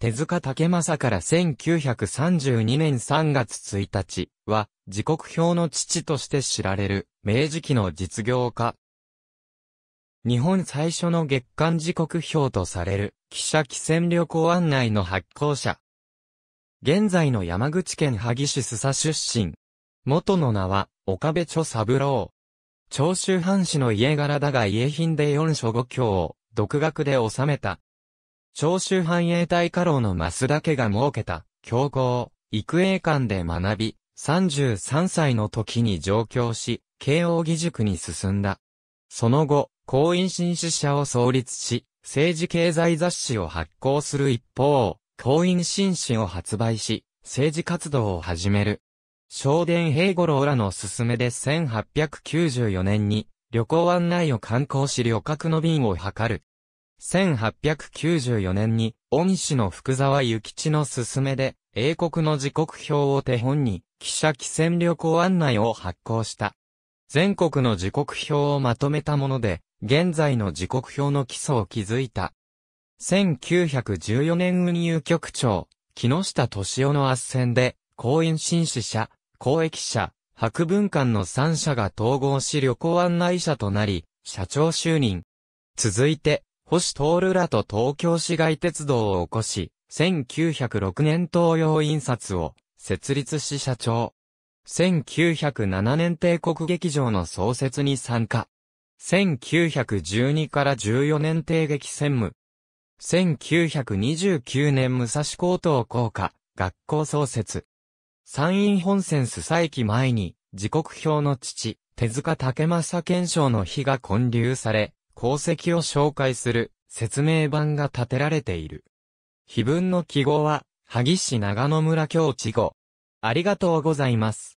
手塚竹正から1932年3月1日は、時刻表の父として知られる、明治期の実業家。日本最初の月間時刻表とされる、記者汽船旅行案内の発行者。現在の山口県萩市須佐出身。元の名は、岡部著三郎。長州藩士の家柄だが家品で四所五教を、独学で収めた。長州繁栄大家老の増田家が設けた、教皇、育英館で学び、33歳の時に上京し、慶応義塾に進んだ。その後、公院新使社を創立し、政治経済雑誌を発行する一方、公院新史を発売し、政治活動を始める。正殿平五郎らの勧めで1894年に、旅行案内を観光し旅客の便を図る。1894年に、恩師の福沢諭吉の勧めで、英国の時刻表を手本に、記者機船旅行案内を発行した。全国の時刻表をまとめたもので、現在の時刻表の基礎を築いた。1914年運輸局長、木下敏夫の圧旋で、公園紳士社、公益社、博文館の3社が統合し旅行案内者となり、社長就任。続いて、星徹らと東京市街鉄道を起こし、1906年東洋印刷を設立し社長。1907年帝国劇場の創設に参加。1912から14年帝劇専務。1929年武蔵高等校科学校創設。山陰本線須佐駅前に時刻表の父、手塚竹正賢章の碑が建立され、功績を紹介する説明版が建てられている。碑文の記号は、萩市長野村境地語。ありがとうございます。